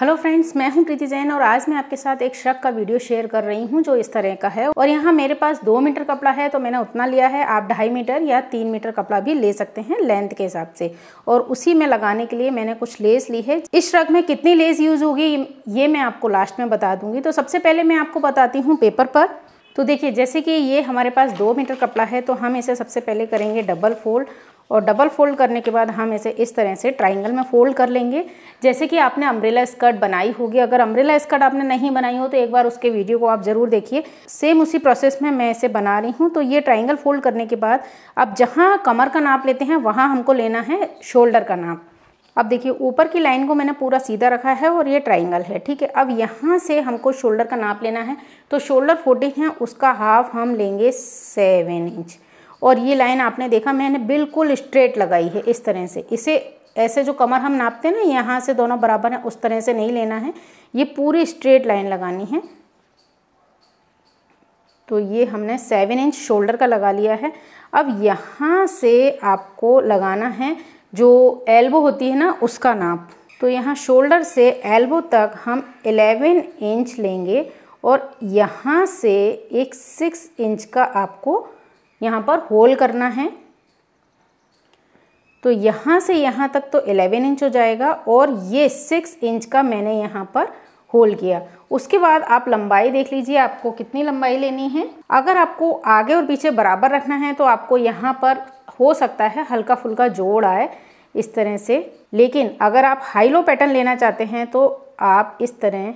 hello friends मैं हूं प्रीति जैन और आज मैं आपके साथ एक श्रक का वीडियो शेयर कर रही हूं जो इस तरह का है और यहाँ मेरे पास दो मीटर कपड़ा है तो मैंने उतना लिया है आप ढाई मीटर या तीन मीटर कपड़ा भी ले सकते हैं लेंथ के हिसाब से और उसी में लगाने के लिए मैंने कुछ लेस ली है इस श्रक में कितनी लेस यूज़ होगी ये मैं आपको लास्ट में बता दूंगी तो सबसे पहले मैं आपको बताती हूँ पेपर पर तो देखिए जैसे कि ये हमारे पास दो मीटर कपड़ा है तो हम इसे सबसे पहले करेंगे डबल फोल्ड और डबल फोल्ड करने के बाद हम इसे इस तरह से ट्राइंगल में फोल्ड कर लेंगे जैसे कि आपने अम्ब्रेला स्कर्ट बनाई होगी अगर अम्ब्रेला स्कर्ट आपने नहीं बनाई हो तो एक बार उसके वीडियो को आप ज़रूर देखिए सेम उसी प्रोसेस में मैं इसे बना रही हूँ तो ये ट्राइंगल फोल्ड करने के बाद अब जहाँ कमर का नाप लेते हैं वहाँ हमको लेना है शोल्डर का नाप अब देखिए ऊपर की लाइन को मैंने पूरा सीधा रखा है और ये ट्राइंगल है ठीक है अब यहाँ से हमको शोल्डर का नाप लेना है तो शोल्डर फोर्टीन है उसका हाफ हम लेंगे सेवन इंच और ये लाइन आपने देखा मैंने बिल्कुल स्ट्रेट लगाई है इस तरह से इसे ऐसे जो कमर हम नापते हैं ना यहाँ से दोनों बराबर हैं उस तरह से नहीं लेना है ये पूरी स्ट्रेट लाइन लगानी है तो ये हमने सेवन इंच शोल्डर का लगा लिया है अब यहाँ से आपको लगाना है जो एल्बो होती है ना उसका नाप तो यहाँ शोल्डर से एल्बो तक हम एलेवन इंच लेंगे और यहाँ से एक सिक्स इंच का आपको यहाँ पर होल करना है तो यहाँ से यहाँ तक तो 11 इंच हो जाएगा और ये 6 इंच का मैंने यहाँ पर होल किया उसके बाद आप लंबाई देख लीजिए आपको कितनी लंबाई लेनी है अगर आपको आगे और पीछे बराबर रखना है तो आपको यहाँ पर हो सकता है हल्का फुल्का जोड़ आए इस तरह से लेकिन अगर आप हाई लो पैटर्न लेना चाहते हैं तो आप इस तरह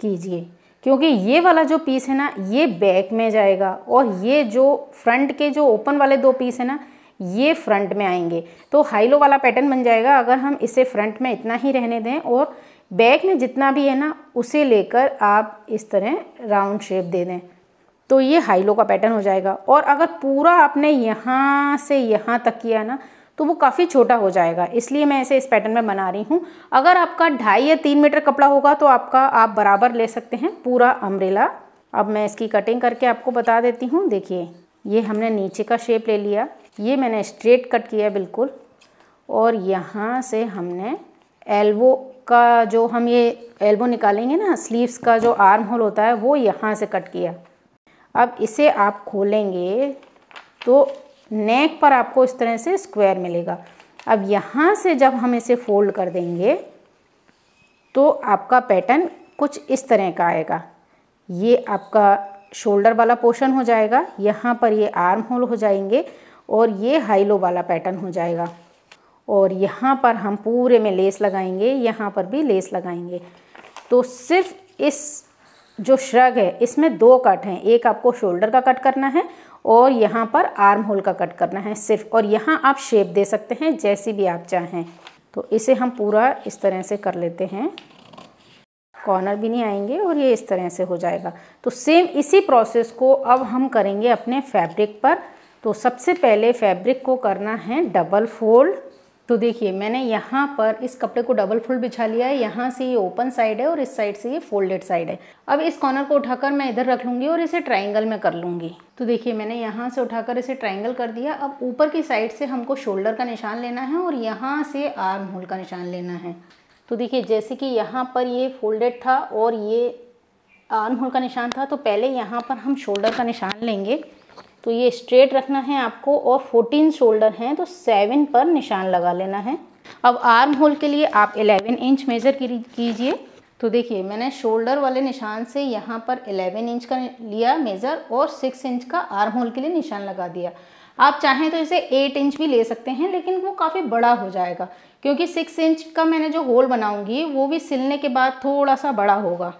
कीजिए क्योंकि ये वाला जो पीस है ना ये बैक में जाएगा और ये जो फ्रंट के जो ओपन वाले दो पीस है ना ये फ्रंट में आएंगे तो हाई लो वाला पैटर्न बन जाएगा अगर हम इसे फ्रंट में इतना ही रहने दें और बैक में जितना भी है ना उसे लेकर आप इस तरह राउंड शेप दे दें तो ये हाई लो का पैटर्न हो जाएगा और अगर पूरा आपने यहाँ से यहाँ तक किया ना तो वो काफ़ी छोटा हो जाएगा इसलिए मैं इसे इस पैटर्न में बना रही हूँ अगर आपका ढाई या तीन मीटर कपड़ा होगा तो आपका आप बराबर ले सकते हैं पूरा अम्ब्रेला अब मैं इसकी कटिंग करके आपको बता देती हूँ देखिए ये हमने नीचे का शेप ले लिया ये मैंने स्ट्रेट कट किया बिल्कुल और यहाँ से हमने एल्बो का जो हम ये एल्बो निकालेंगे ना स्लीव्स का जो आर्म होल होता है वो यहाँ से कट किया अब इसे आप खोलेंगे तो नेक पर आपको इस तरह से स्क्वायर मिलेगा अब यहाँ से जब हम इसे फोल्ड कर देंगे तो आपका पैटर्न कुछ इस तरह का आएगा ये आपका शोल्डर वाला पोर्शन हो जाएगा यहाँ पर ये आर्म होल हो जाएंगे और ये हाई लो वाला पैटर्न हो जाएगा और यहाँ पर हम पूरे में लेस लगाएंगे यहाँ पर भी लेस लगाएंगे तो सिर्फ इस जो श्रग है इसमें दो कट हैं एक आपको शोल्डर का कट करना है और यहाँ पर आर्म होल का कट करना है सिर्फ और यहाँ आप शेप दे सकते हैं जैसी भी आप चाहें तो इसे हम पूरा इस तरह से कर लेते हैं कॉर्नर भी नहीं आएंगे और ये इस तरह से हो जाएगा तो सेम इसी प्रोसेस को अब हम करेंगे अपने फैब्रिक पर तो सबसे पहले फैब्रिक को करना है डबल फोल्ड तो देखिए मैंने यहाँ पर इस कपड़े को डबल फोल्ड बिछा लिया है यहाँ से ये ओपन साइड है और इस साइड से ये फोल्डेड साइड है अब इस कॉर्नर को उठाकर मैं इधर रख लूँगी और इसे ट्राइंगल में कर लूँगी तो देखिए मैंने यहाँ से उठाकर इसे ट्राइंगल कर दिया अब ऊपर की साइड से हमको शोल्डर का निशान लेना है और यहाँ से आर्म होल का निशान लेना है तो देखिए जैसे कि यहाँ पर ये फोल्डेड था और ये आर्म होल का निशान था तो पहले यहाँ पर हम शोल्डर का निशान लेंगे तो ये स्ट्रेट रखना है आपको और फोर्टीन शोल्डर हैं तो सेवन पर निशान लगा लेना है अब आर्म होल के लिए आप इलेवन इंच मेज़र कीजिए तो देखिए मैंने शोल्डर वाले निशान से यहाँ पर इलेवन इंच का लिया मेज़र और सिक्स इंच का आर्म होल के लिए निशान लगा दिया आप चाहें तो इसे एट इंच भी ले सकते हैं लेकिन वो काफ़ी बड़ा हो जाएगा क्योंकि सिक्स इंच का मैंने जो होल बनाऊंगी वो भी सिलने के बाद थोड़ा सा बड़ा होगा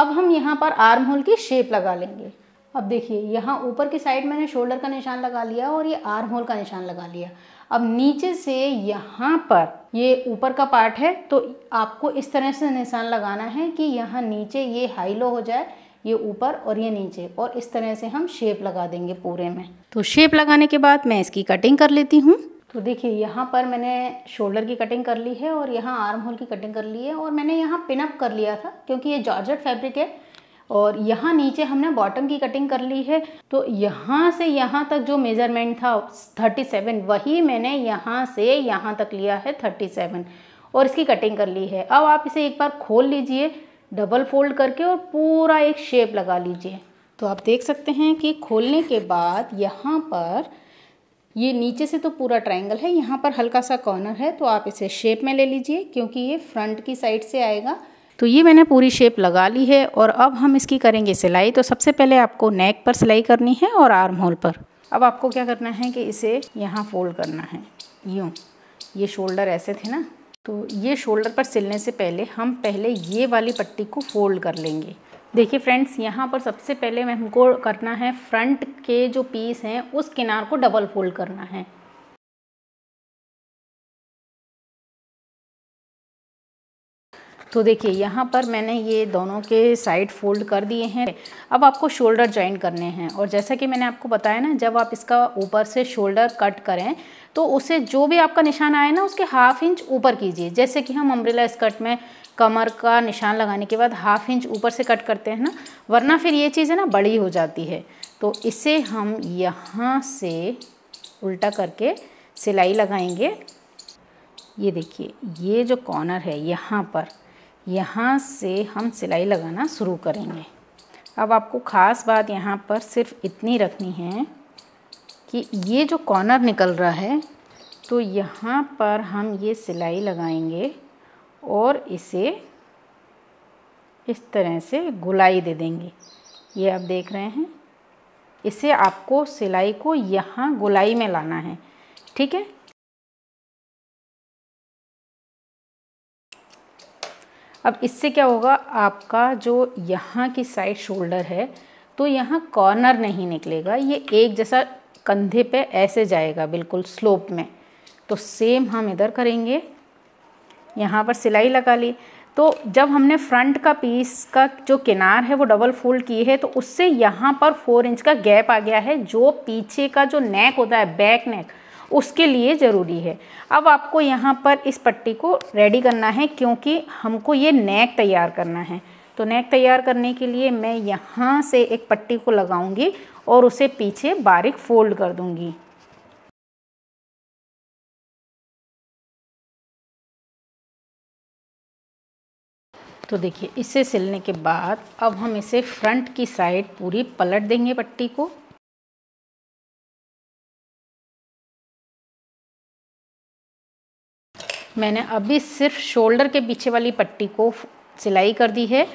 अब हम यहाँ पर आर्म होल की शेप लगा लेंगे अब देखिए यहाँ ऊपर की साइड मैंने शोल्डर का निशान लगा लिया और ये आर्म होल का निशान लगा लिया अब नीचे से यहाँ पर ये ऊपर का पार्ट है तो आपको इस तरह से निशान लगाना है कि यहाँ नीचे ये हाई लो हो जाए ये ऊपर और ये नीचे और इस तरह से हम शेप लगा देंगे पूरे में तो शेप लगाने के बाद मैं इसकी कटिंग कर लेती हूँ तो देखिए यहाँ पर मैंने शोल्डर की कटिंग कर ली है और यहाँ आर्म होल की कटिंग कर ली है और मैंने यहाँ पिनअप कर लिया था क्योंकि ये जॉर्जेट फैब्रिक है और यहाँ नीचे हमने बॉटम की कटिंग कर ली है तो यहाँ से यहाँ तक जो मेज़रमेंट था 37 वही मैंने यहाँ से यहाँ तक लिया है 37 और इसकी कटिंग कर ली है अब आप इसे एक बार खोल लीजिए डबल फोल्ड करके और पूरा एक शेप लगा लीजिए तो आप देख सकते हैं कि खोलने के बाद यहाँ पर ये नीचे से तो पूरा ट्राइंगल है यहाँ पर हल्का सा कॉर्नर है तो आप इसे शेप में ले लीजिए क्योंकि ये फ्रंट की साइड से आएगा तो ये मैंने पूरी शेप लगा ली है और अब हम इसकी करेंगे सिलाई तो सबसे पहले आपको नेक पर सिलाई करनी है और आर्म होल पर अब आपको क्या करना है कि इसे यहाँ फोल्ड करना है यूँ ये शोल्डर ऐसे थे ना तो ये शोल्डर पर सिलने से पहले हम पहले ये वाली पट्टी को फोल्ड कर लेंगे देखिए फ्रेंड्स यहाँ पर सबसे पहले मैं हमको करना है फ्रंट के जो पीस हैं उस किनार को डबल फोल्ड करना है तो देखिए यहाँ पर मैंने ये दोनों के साइड फोल्ड कर दिए हैं अब आपको शोल्डर ज्वाइन करने हैं और जैसा कि मैंने आपको बताया ना जब आप इसका ऊपर से शोल्डर कट करें तो उसे जो भी आपका निशान आए ना उसके हाफ इंच ऊपर कीजिए जैसे कि हम अम्ब्रेला स्कर्ट में कमर का निशान लगाने के बाद हाफ इंच ऊपर से कट करते हैं ना वरना फिर ये चीज़ है ना बड़ी हो जाती है तो इसे हम यहाँ से उल्टा करके सिलाई लगाएंगे ये देखिए ये जो कॉर्नर है यहाँ पर यहाँ से हम सिलाई लगाना शुरू करेंगे अब आपको ख़ास बात यहाँ पर सिर्फ इतनी रखनी है कि ये जो कॉर्नर निकल रहा है तो यहाँ पर हम ये सिलाई लगाएंगे और इसे इस तरह से गुलाई दे देंगे ये आप देख रहे हैं इसे आपको सिलाई को यहाँ गुलाई में लाना है ठीक है अब इससे क्या होगा आपका जो यहाँ की साइड शोल्डर है तो यहाँ कॉर्नर नहीं निकलेगा ये एक जैसा कंधे पे ऐसे जाएगा बिल्कुल स्लोप में तो सेम हम इधर करेंगे यहाँ पर सिलाई लगा ली तो जब हमने फ्रंट का पीस का जो किनार है वो डबल फोल्ड की है तो उससे यहाँ पर फोर इंच का गैप आ गया है जो पीछे का जो नेक होता है बैक नेक उसके लिए ज़रूरी है अब आपको यहाँ पर इस पट्टी को रेडी करना है क्योंकि हमको ये नेक तैयार करना है तो नेक तैयार करने के लिए मैं यहाँ से एक पट्टी को लगाऊंगी और उसे पीछे बारीक फोल्ड कर दूंगी तो देखिए इसे सिलने के बाद अब हम इसे फ्रंट की साइड पूरी पलट देंगे पट्टी को मैंने अभी सिर्फ शोल्डर के पीछे वाली पट्टी को सिलाई कर दी है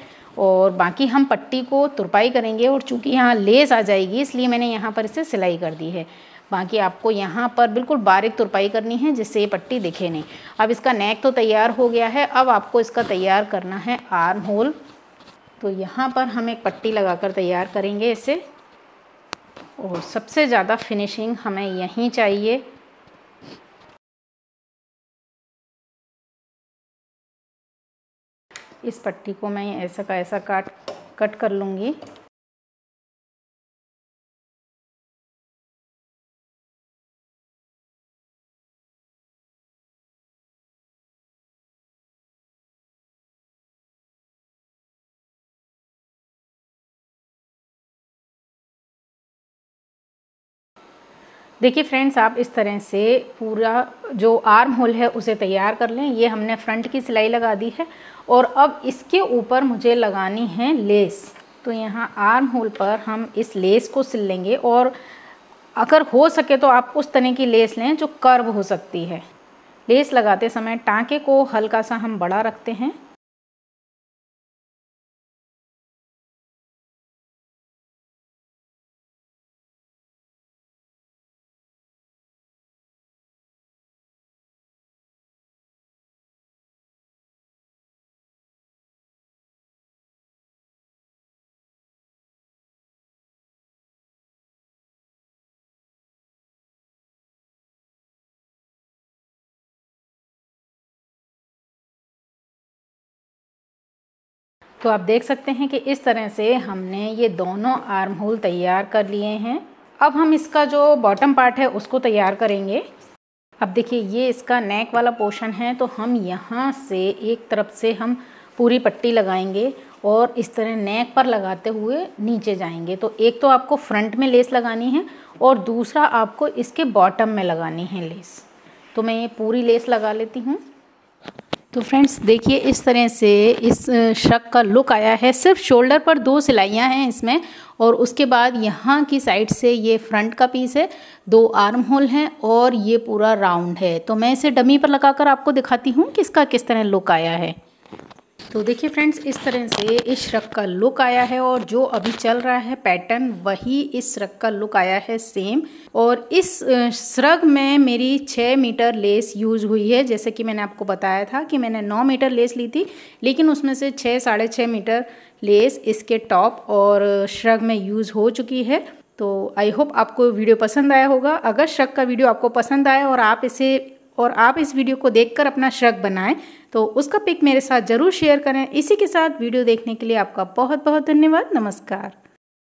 और बाकी हम पट्टी को तुरपाई करेंगे और चूंकि यहाँ लेस आ जाएगी इसलिए मैंने यहाँ पर इसे सिलाई कर दी है बाकी आपको यहाँ पर बिल्कुल बारीक तुरपाई करनी है जिससे ये पट्टी दिखे नहीं अब इसका नेक तो तैयार हो गया है अब आपको इसका तैयार करना है आर्म होल तो यहाँ पर हम एक पट्टी लगाकर तैयार करेंगे इसे और सबसे ज़्यादा फिनिशिंग हमें यहीं चाहिए इस पट्टी को मैं ऐसा का ऐसा काट कट कर लूँगी देखिए फ्रेंड्स आप इस तरह से पूरा जो आर्म होल है उसे तैयार कर लें ये हमने फ्रंट की सिलाई लगा दी है और अब इसके ऊपर मुझे लगानी है लेस तो यहाँ आर्म होल पर हम इस लेस को सिल लेंगे और अगर हो सके तो आप उस तरह की लेस लें जो कर्व हो सकती है लेस लगाते समय टाँके को हल्का सा हम बड़ा रखते हैं तो आप देख सकते हैं कि इस तरह से हमने ये दोनों आर्म होल तैयार कर लिए हैं अब हम इसका जो बॉटम पार्ट है उसको तैयार करेंगे अब देखिए ये इसका नेक वाला पोर्शन है तो हम यहाँ से एक तरफ से हम पूरी पट्टी लगाएंगे और इस तरह नेक पर लगाते हुए नीचे जाएंगे तो एक तो आपको फ्रंट में लेस लगानी है और दूसरा आपको इसके बॉटम में लगानी है लेस तो मैं ये पूरी लेस लगा लेती हूँ तो फ्रेंड्स देखिए इस तरह से इस शक का लुक आया है सिर्फ शोल्डर पर दो सिलाइयाँ हैं इसमें और उसके बाद यहाँ की साइड से ये फ्रंट का पीस है दो आर्म होल हैं और ये पूरा राउंड है तो मैं इसे डमी पर लगाकर आपको दिखाती हूँ कि इसका किस तरह लुक आया है तो देखिए फ्रेंड्स इस तरह से इस श्रक का लुक आया है और जो अभी चल रहा है पैटर्न वही इस श्रक का लुक आया है सेम और इस श्रग में मेरी 6 मीटर लेस यूज़ हुई है जैसे कि मैंने आपको बताया था कि मैंने 9 मीटर लेस ली थी लेकिन उसमें से छः साढ़े छः मीटर लेस इसके टॉप और श्रग में यूज़ हो चुकी है तो आई होप आपको वीडियो पसंद आया होगा अगर श्रक का वीडियो आपको पसंद आया और आप इसे और आप इस वीडियो को देखकर अपना शक बनाएं तो उसका पिक मेरे साथ ज़रूर शेयर करें इसी के साथ वीडियो देखने के लिए आपका बहुत बहुत धन्यवाद नमस्कार